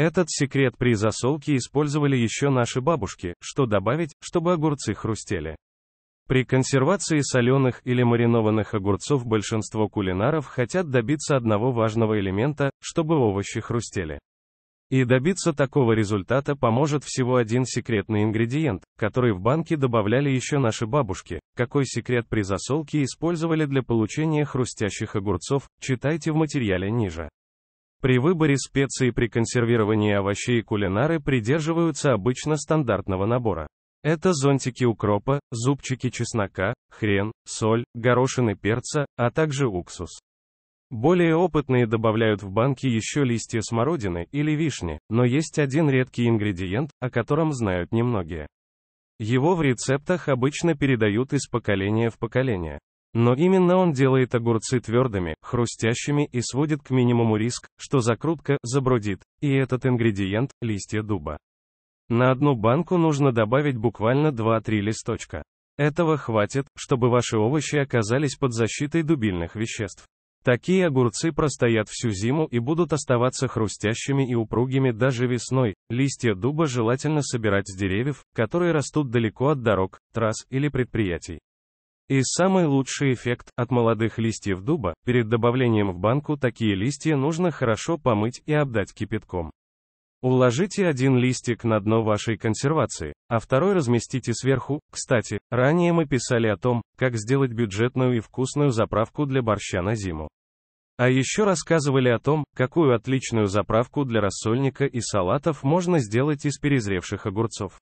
Этот секрет при засолке использовали еще наши бабушки, что добавить, чтобы огурцы хрустели. При консервации соленых или маринованных огурцов большинство кулинаров хотят добиться одного важного элемента, чтобы овощи хрустели. И добиться такого результата поможет всего один секретный ингредиент, который в банке добавляли еще наши бабушки. Какой секрет при засолке использовали для получения хрустящих огурцов, читайте в материале ниже. При выборе специй при консервировании овощей кулинары придерживаются обычно стандартного набора. Это зонтики укропа, зубчики чеснока, хрен, соль, горошины перца, а также уксус. Более опытные добавляют в банки еще листья смородины или вишни, но есть один редкий ингредиент, о котором знают немногие. Его в рецептах обычно передают из поколения в поколение. Но именно он делает огурцы твердыми, хрустящими и сводит к минимуму риск, что закрутка забродит, и этот ингредиент – листья дуба. На одну банку нужно добавить буквально 2-3 листочка. Этого хватит, чтобы ваши овощи оказались под защитой дубильных веществ. Такие огурцы простоят всю зиму и будут оставаться хрустящими и упругими даже весной. Листья дуба желательно собирать с деревьев, которые растут далеко от дорог, трасс или предприятий. И самый лучший эффект от молодых листьев дуба, перед добавлением в банку такие листья нужно хорошо помыть и обдать кипятком. Уложите один листик на дно вашей консервации, а второй разместите сверху. Кстати, ранее мы писали о том, как сделать бюджетную и вкусную заправку для борща на зиму. А еще рассказывали о том, какую отличную заправку для рассольника и салатов можно сделать из перезревших огурцов.